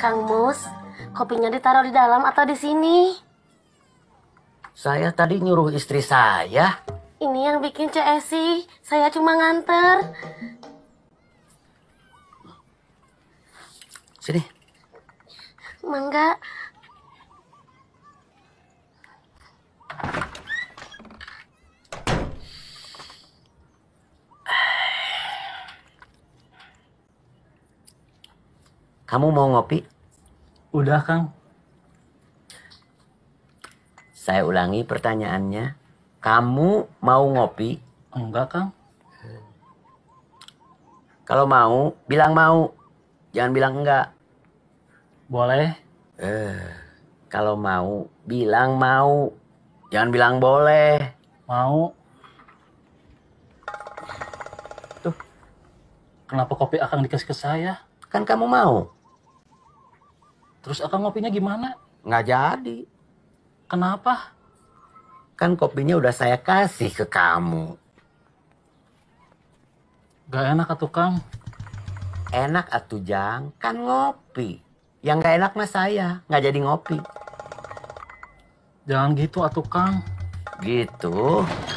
Kang Mus, kopinya ditaruh di dalam atau di sini? Saya tadi nyuruh istri saya. Ini yang bikin CSI, saya cuma nganter. Sini. Mangga. Kamu mau ngopi? Udah, Kang. Saya ulangi pertanyaannya. Kamu mau ngopi? Enggak, Kang. Kalau mau, bilang mau. Jangan bilang enggak. Boleh. Eh, kalau mau, bilang mau. Jangan bilang boleh. Mau. Tuh. Kenapa kopi akan dikasih ke saya? Kan kamu mau. Terus akan ngopinya gimana? Nggak jadi. Kenapa? Kan kopinya udah saya kasih ke kamu. Gak enak atuh Kang. Enak atuh Jang, kan ngopi. Yang gak enak mah saya, nggak jadi ngopi. Jangan gitu atuh Kang. Gitu.